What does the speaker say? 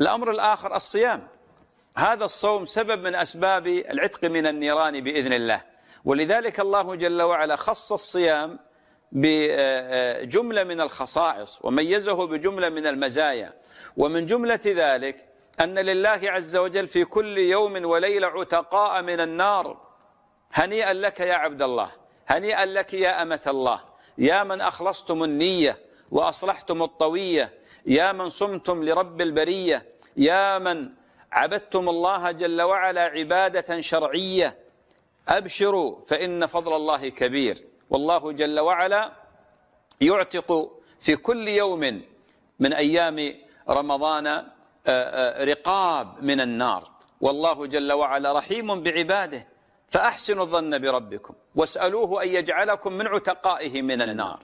الأمر الآخر الصيام هذا الصوم سبب من أسباب العتق من النيران بإذن الله ولذلك الله جل وعلا خص الصيام بجملة من الخصائص وميزه بجملة من المزايا ومن جملة ذلك أن لله عز وجل في كل يوم وليلة عتقاء من النار هنيئا لك يا عبد الله هنيئا لك يا أمة الله يا من أخلصتم النية وأصلحتم الطوية يا من صمتم لرب البرية يا من عبدتم الله جل وعلا عبادة شرعية أبشروا فإن فضل الله كبير والله جل وعلا يعتق في كل يوم من أيام رمضان آه، آه، رقاب من النار والله جل وعلا رحيم بعباده فأحسنوا الظن بربكم واسألوه أن يجعلكم من عتقائه من النار